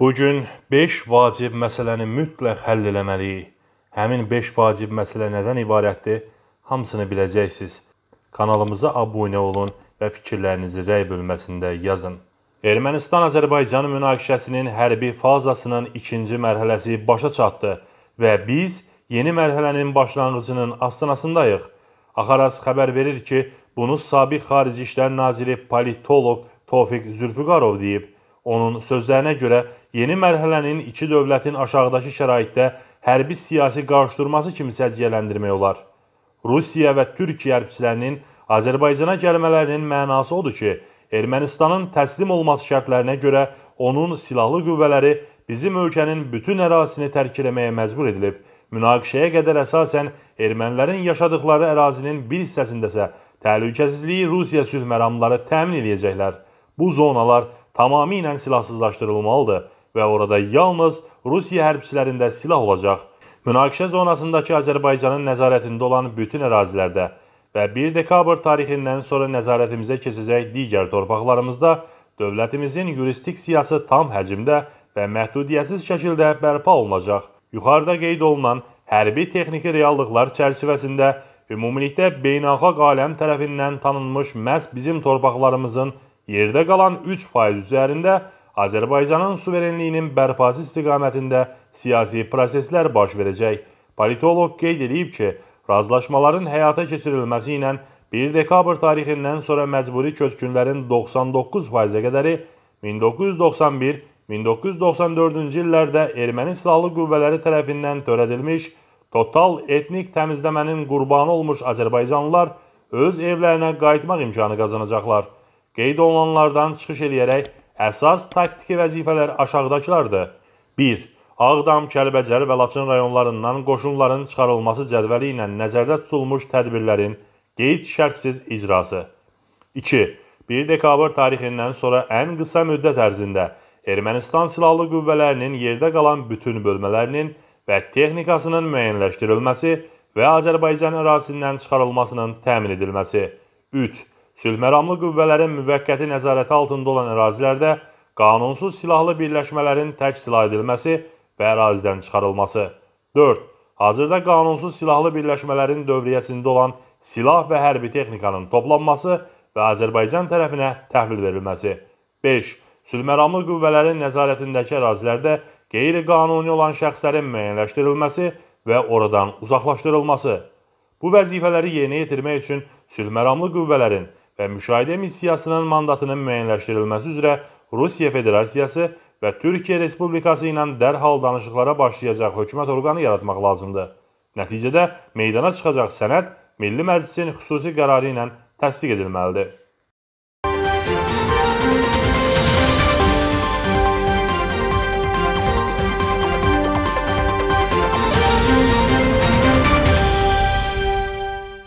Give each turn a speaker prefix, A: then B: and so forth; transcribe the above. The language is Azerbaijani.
A: Bu gün 5 vacib məsələni mütləq həll eləməliyik. Həmin 5 vacib məsələ nədən ibarətdir? Hamısını biləcəksiniz. Kanalımıza abunə olun və fikirlərinizi rəy bölməsində yazın. Ermənistan-Azərbaycan münaqişəsinin hərbi fazasının ikinci mərhələsi başa çatdı və biz yeni mərhələnin başlanğıcının astanasındayıq. Axaras xəbər verir ki, bunu sabiq Xarici İşlər Naziri politolog Tofiq Zülfüqarov deyib. Onun sözlərinə görə yeni mərhələnin iki dövlətin aşağıdakı şəraitdə hərbi siyasi qarşıdurması kimi səciyyələndirmək olar. Rusiya və Türkiyə hərbçilərinin Azərbaycana gəlmələrinin mənası odur ki, Ermənistanın təslim olması şərtlərinə görə onun silahlı qüvvələri bizim ölkənin bütün ərazisini tərk eləməyə məcbur edilib. Münaqişəyə qədər əsasən ermənilərin yaşadıkları ərazinin bir hissəsindəsə təhlükəsizliyi Rusiya sülh məramları təmin edəcəklər. Bu zonalar tamamilə silahsızlaşdırılmalıdır və orada yalnız Rusiya hərbçilərində silah olacaq. Münaqişə zonasındakı Azərbaycanın nəzarətində olan bütün ərazilərdə və 1 dekabr tarixindən sonra nəzarətimizə keçəcək digər torpaqlarımızda dövlətimizin yurisdiksiyası tam həcmdə və məhdudiyyətsiz şəkildə bərpa olunacaq. Yuxarıda qeyd olunan hərbi texniki reallıqlar çərçivəsində ümumilikdə beynəlxalq aləm tərəfindən tanınmış məhz bizim torpaqlarımızın Yerdə qalan 3% üzərində Azərbaycanın suverenliyinin bərpası istiqamətində siyasi proseslər baş verəcək. Politoloq qeyd edib ki, razılaşmaların həyata keçirilməsi ilə 1 dekabr tarixindən sonra məcburi köçkünlərin 99%-ə qədəri 1991-1994-cü illərdə erməni silahlı qüvvələri tərəfindən törədilmiş total etnik təmizləmənin qurbanı olmuş azərbaycanlılar öz evlərinə qayıtmaq imkanı qazanacaqlar. Qeyd olunanlardan çıxış eləyərək əsas taktiki vəzifələr aşağıdakılardır. 1. Ağdam, Kəlbəcər və Laçın rayonlarından qoşunların çıxarılması cədvəli ilə nəzərdə tutulmuş tədbirlərin qeyd şərtsiz icrası. 2. 1 dekabr tarixindən sonra ən qısa müddət ərzində Ermənistan Silahlı Qüvvələrinin yerdə qalan bütün bölmələrinin və texnikasının müəyyənləşdirilməsi və Azərbaycan ərazisindən çıxarılmasının təmin edilməsi. 3. Sülhməramlı qüvvələrin müvəqqəti nəzarəti altında olan ərazilərdə qanunsuz silahlı birləşmələrin tək silah edilməsi və ərazidən çıxarılması. 4. Hazırda qanunsuz silahlı birləşmələrin dövriyyəsində olan silah və hərbi texnikanın toplanması və Azərbaycan tərəfinə təhvil verilməsi. 5. Sülhməramlı qüvvələrin nəzarətindəki ərazilərdə qeyri-qanuni olan şəxslərin müəyyənləşdirilməsi və oradan uzaqlaşdırılması. Bu vəzifələri yerinə yetirmək üçün sülhməramlı qüvvələrin və müşahidə missiyasının mandatının müəyyənləşdirilməsi üzrə Rusiya Federasiyası və Türkiyə Respublikası ilə dərhal danışıqlara başlayacaq hökumət orqanı yaratmaq lazımdır. Nəticədə meydana çıxacaq sənəd Milli Məclisin xüsusi qərarı ilə təsdiq edilməlidir.